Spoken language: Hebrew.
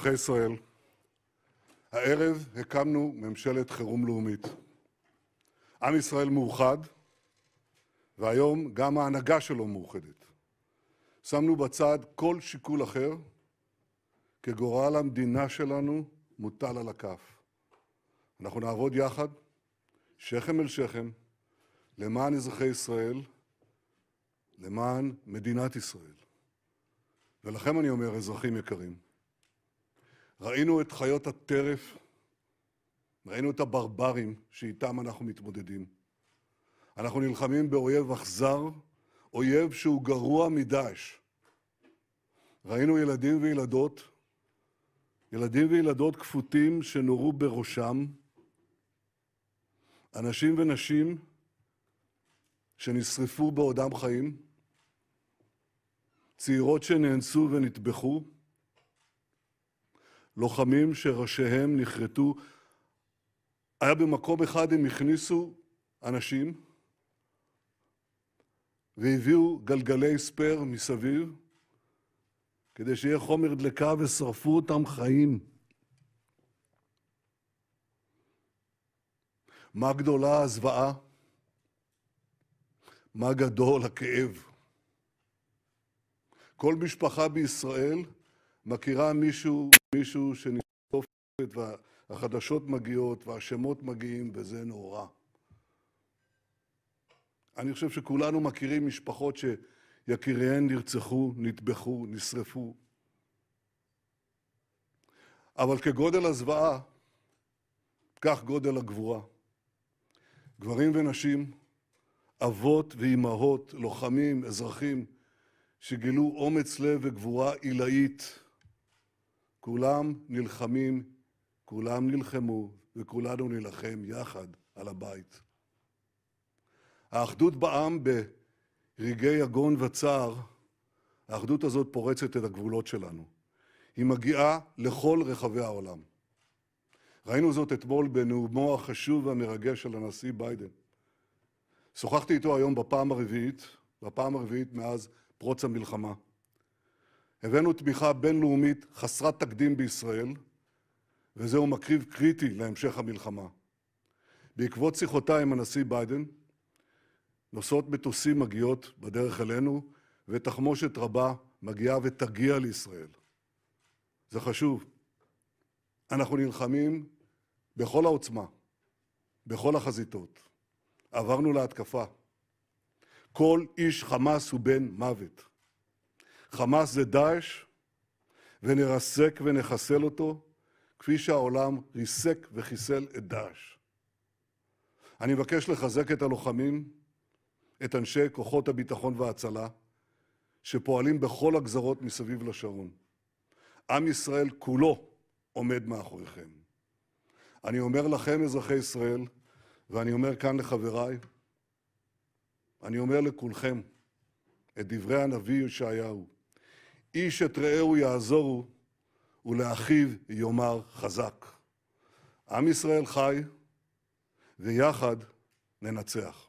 אזרחי ישראל, הערב הקמנו ממשלת חירום לאומית. עם ישראל מאוחד, והיום גם ההנהגה שלו מאוחדת. שמנו בצד כל שיקול אחר, כגורל המדינה שלנו מוטל על הכף. אנחנו נעבוד יחד, שכם אל שכם, למען אזרחי ישראל, למען מדינת ישראל. ולכם אני אומר, אזרחים יקרים, ראינו את חיות הטרף, ראינו את הברברים שאיתם אנחנו מתמודדים. אנחנו נלחמים באויב אכזר, אויב שהוא גרוע מדאעש. ראינו ילדים וילדות, ילדים וילדות כפותים שנורו בראשם, אנשים ונשים שנשרפו בעודם חיים, צעירות שנאנסו ונטבחו, לוחמים שראשיהם נחרטו. היה במקום אחד הם הכניסו אנשים והביאו גלגלי ספייר מסביב כדי שיהיה חומר דלקה ושרפו אותם חיים. מה גדולה הזוועה? מה גדול הכאב? כל משפחה בישראל מכירה מישהו, מישהו שנשטופת והחדשות מגיעות והשמות מגיעים וזה נורא. אני חושב שכולנו מכירים משפחות שיקיריהן נרצחו, נטבחו, נשרפו. אבל כגודל הזוועה, כך גודל הגבורה. גברים ונשים, אבות ואימהות, לוחמים, אזרחים, שגילו אומץ לב וגבורה עילאית. כולם נלחמים, כולם נלחמו, וכולנו נילחם יחד על הבית. האחדות בעם ברגעי יגון וצער, האחדות הזאת פורצת את הגבולות שלנו. היא מגיעה לכל רחבי העולם. ראינו זאת אתמול בנאומו החשוב והמרגש של הנשיא ביידן. שוחחתי איתו היום בפעם הרביעית, בפעם הרביעית מאז פרוץ המלחמה. הבאנו תמיכה בינלאומית חסרת תקדים בישראל, וזהו מקריב קריטי להמשך המלחמה. בעקבות שיחותיי עם הנשיא ביידן, נוסעות מטוסים מגיעות בדרך אלינו, ותחמושת רבה מגיעה ותגיע לישראל. זה חשוב. אנחנו נלחמים בכל העוצמה, בכל החזיתות. עברנו להתקפה. כל איש חמאס הוא בן מוות. חמאס זה דאעש, ונרסק ונחסל אותו, כפי שהעולם ריסק וחיסל את דאעש. אני מבקש לחזק את הלוחמים, את אנשי כוחות הביטחון וההצלה, שפועלים בכל הגזרות מסביב לשרון. עם ישראל כולו עומד מאחוריכם. אני אומר לכם, אזרחי ישראל, ואני אומר כאן לחבריי, אני אומר לכולכם את דברי הנביא ישעיהו: איש את רעהו יעזורו, ולאחיו יאמר חזק. עם ישראל חי, ויחד ננצח.